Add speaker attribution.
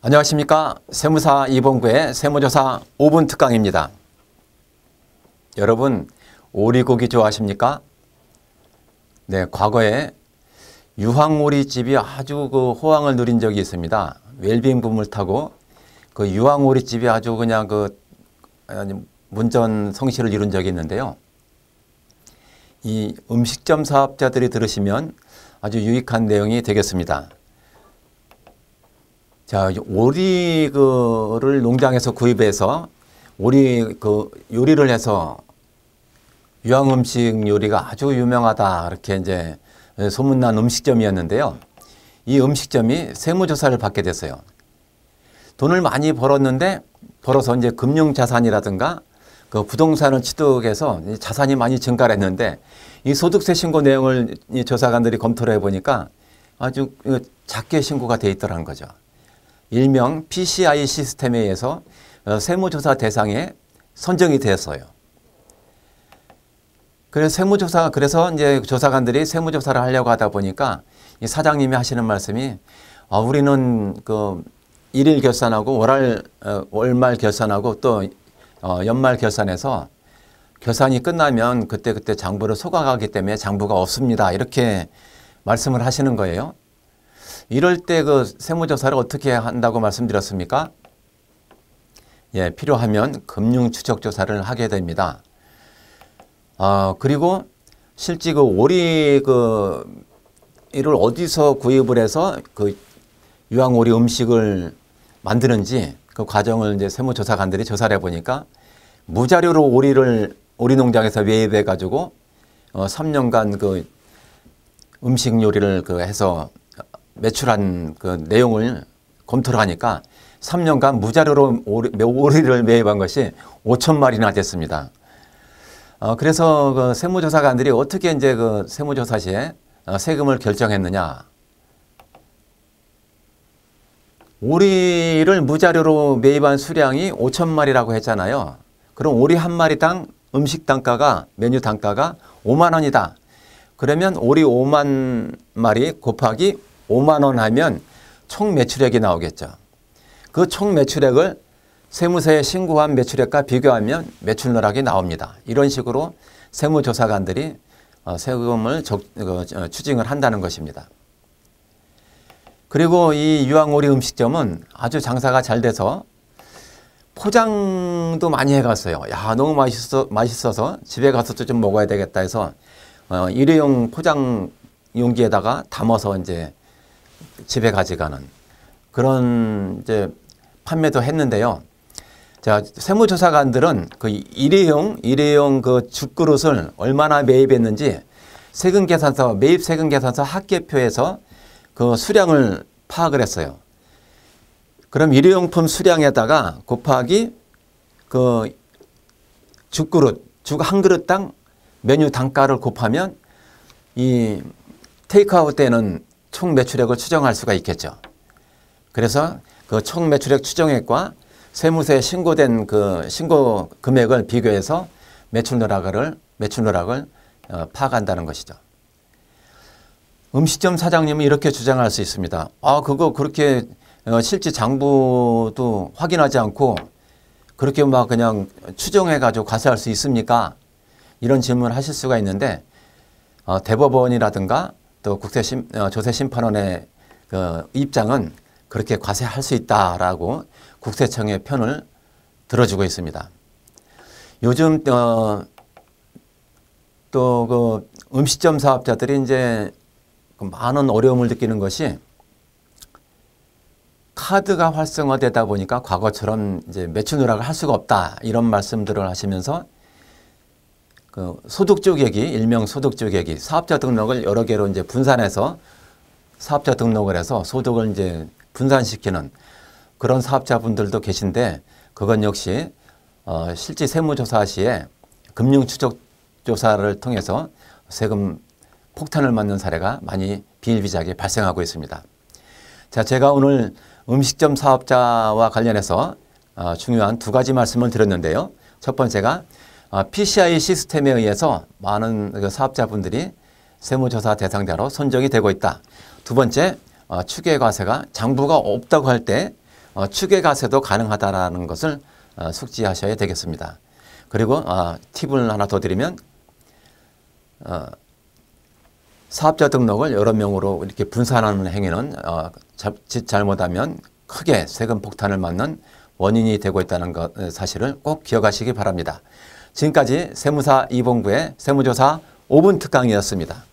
Speaker 1: 안녕하십니까. 세무사 이봉구의 세무조사 5분 특강입니다. 여러분, 오리고기 좋아하십니까? 네, 과거에 유황오리집이 아주 그 호황을 누린 적이 있습니다. 웰빙 붐을 타고 그 유황오리집이 아주 그냥 그 문전 성실을 이룬 적이 있는데요. 이 음식점 사업자들이 들으시면 아주 유익한 내용이 되겠습니다. 자, 오리 그를 농장에서 구입해서 오리 그 요리를 해서 유황 음식 요리가 아주 유명하다 이렇게 이제 소문난 음식점이었는데요. 이 음식점이 세무조사를 받게 됐어요. 돈을 많이 벌었는데 벌어서 이제 금융 자산이라든가 그 부동산을 취득해서 자산이 많이 증가했는데 를이 소득세 신고 내용을 이 조사관들이 검토를 해보니까 아주 그 작게 신고가 돼 있더라는 거죠. 일명 PCI 시스템에 의해서 세무조사 대상에 선정이 되었어요. 그래서 세무조사 그래서 이제 조사관들이 세무조사를 하려고 하다 보니까 사장님이 하시는 말씀이 어, 우리는 그 일일 결산하고 월할 어, 월말 결산하고 또 어, 연말 결산해서 결산이 끝나면 그때 그때 장부를 소각하기 때문에 장부가 없습니다 이렇게 말씀을 하시는 거예요. 이럴 때 그 세무조사를 어떻게 한다고 말씀드렸습니까? 예, 필요하면 금융추적조사를 하게 됩니다. 아, 그리고 실제 그 오리 그 이를 어디서 구입을 해서 그 유황오리 음식을 만드는지 그 과정을 이제 세무조사관들이 조사를 해보니까 무자료로 오리를 오리 농장에서 매입해 가지고 어 3년간 그 음식 요리를 그 해서 매출한 그 내용을 검토를 하니까 3년간 무자료로 오리, 오리를 매입한 것이 5천 마리나 됐습니다. 어, 그래서 그 세무조사관들이 어떻게 이제 그 세무조사 시에 어, 세금을 결정했느냐. 오리를 무자료로 매입한 수량이 5천 마리라고 했잖아요. 그럼 오리 한 마리당 음식 단가가 메뉴 단가가 5만 원이다. 그러면 오리 5만 마리 곱하기 5만 원 하면 총 매출액이 나오겠죠. 그 총 매출액을 세무서에 신고한 매출액과 비교하면 매출 누락이 나옵니다. 이런 식으로 세무조사관들이 어, 세금을 적, 그, 어, 추징을 한다는 것입니다. 그리고 이 유황오리 음식점은 아주 장사가 잘 돼서 포장도 많이 해갔어요. 야 너무 맛있어, 맛있어서 집에 가서도 좀 먹어야 되겠다 해서 어, 일회용 포장 용기에다가 담아서 이제 집에 가져가는 그런 이제 판매도 했는데요. 자, 세무조사관들은 그 일회용, 일회용 그 죽그릇을 얼마나 매입했는지 세금계산서, 매입세금계산서 합계표에서 그 수량을 파악을 했어요. 그럼 일회용품 수량에다가 곱하기 그 죽그릇, 죽 한 그릇당 메뉴 단가를 곱하면 이 테이크아웃 때는 총 매출액을 추정할 수가 있겠죠. 그래서 그 총 매출액 추정액과 세무서에 신고된 그 신고 금액을 비교해서 매출 누락을 매출 누락을 어, 파악한다는 것이죠. 음식점 사장님은 이렇게 주장할 수 있습니다. 아, 그거 그렇게 어, 실제 장부도 확인하지 않고 그렇게 막 그냥 추정해가지고 과세할 수 있습니까? 이런 질문을 하실 수가 있는데 어, 대법원이라든가 또 국세 심, 어, 조세 심판원의 그 입장은 그렇게 과세할 수 있다라고 국세청의 편을 들어주고 있습니다. 요즘 어, 또그 음식점 사업자들이 이제 그 많은 어려움을 느끼는 것이 카드가 활성화되다 보니까 과거처럼 이제 매출 누락을 할 수가 없다 이런 말씀들을 하시면서 그 소득주객이 일명 소득주객이 사업자 등록을 여러 개로 이제 분산해서 사업자 등록을 해서 소득을 이제 분산시키는 그런 사업자분들도 계신데 그건 역시 어, 실제 세무조사 시에 금융추적조사를 통해서 세금 폭탄을 맞는 사례가 많이 비일비재하게 발생하고 있습니다. 자, 제가 오늘 음식점 사업자와 관련해서 어, 중요한 두 가지 말씀을 드렸는데요. 첫 번째가 아, PCI 시스템에 의해서 많은 그 사업자분들이 세무조사 대상자로 선정이 되고 있다. 두 번째, 어, 추계과세가 장부가 없다고 할때 어, 추계과세도 가능하다라 것을 어, 숙지하셔야 되겠습니다. 그리고 아, 팁을 하나 더 드리면 사업자 등록을 여러 명으로 이렇게 분산하는 행위는 잘못하면 크게 세금 폭탄을 맞는 원인이 되고 있다는 사실을 꼭 기억하시기 바랍니다. 지금까지 세무사 이봉구의 세무조사 5분 특강이었습니다.